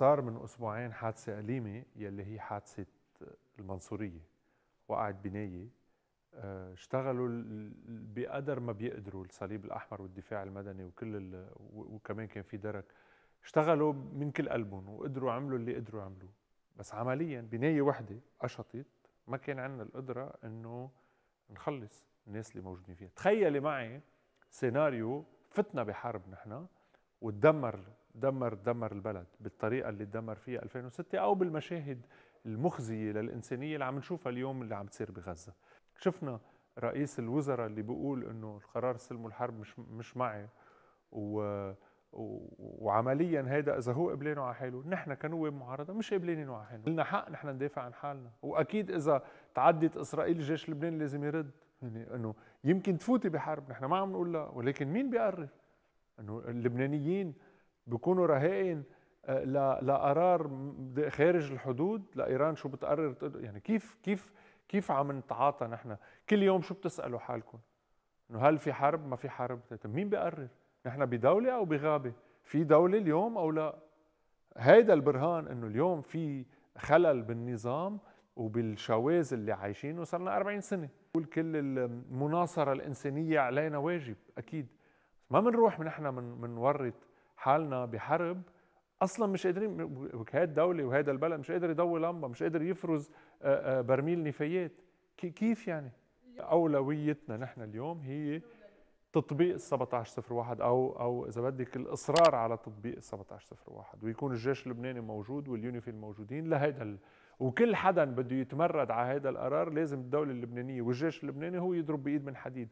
صار من اسبوعين حادثه أليمة يلي هي حادثه المنصوريه وقعت بنايه آه، اشتغلوا بقدر ما بيقدروا الصليب الاحمر والدفاع المدني وكل وكمان كان في درك اشتغلوا من كل قلبهم وقدروا عملوا اللي قدروا عملوه بس عمليا بنايه وحده قشطت ما كان عندنا القدره انه نخلص الناس اللي موجودين فيها تخيلي معي سيناريو فتنا بحرب نحن وتدمر دمر دمر البلد بالطريقه اللي تدمر فيها 2006 او بالمشاهد المخزيه للانسانيه اللي عم نشوفها اليوم اللي عم تصير بغزه شفنا رئيس الوزراء اللي بيقول انه القرار سلم الحرب مش مش معي و... و... وعمليا هيدا اذا هو قبلانه على حاله نحن كنواب معارضه مش قبلانين على حالنا لنا حق نحن ندافع عن حالنا واكيد اذا تعدت اسرائيل الجيش اللبناني لازم يرد يعني انه يمكن تفوتي بحرب نحن ما عم نقول لا ولكن مين بيقرر انه اللبنانيين بيكونوا رهائن آه، لقرار خارج الحدود لايران شو بتقرر يعني كيف كيف كيف عم نتعاطى نحن كل يوم شو بتسالوا حالكم انه هل في حرب ما في حرب طيب،, طيب مين بيقرر نحن بدوله او بغابه في دوله اليوم او لا هيدا البرهان انه اليوم في خلل بالنظام وبالشواذ اللي عايشينه صار لنا 40 سنه كل المناصره الانسانيه علينا واجب اكيد ما بنروح نحن من بنورط حالنا بحرب اصلا مش قادرين هي الدوله وهذا البلد مش قادر يضوي لمبه مش قادر يفرز آه، آه، برميل نفايات كيف يعني اولويتنا نحن اليوم هي تطبيق ال 1701 او او اذا بدك الاصرار على تطبيق ال 1701 ويكون الجيش اللبناني موجود واليونيفيل موجودين لهيدا ال... وكل حدا بده يتمرد على هذا القرار لازم الدوله اللبنانيه والجيش اللبناني هو يضرب بايد من حديد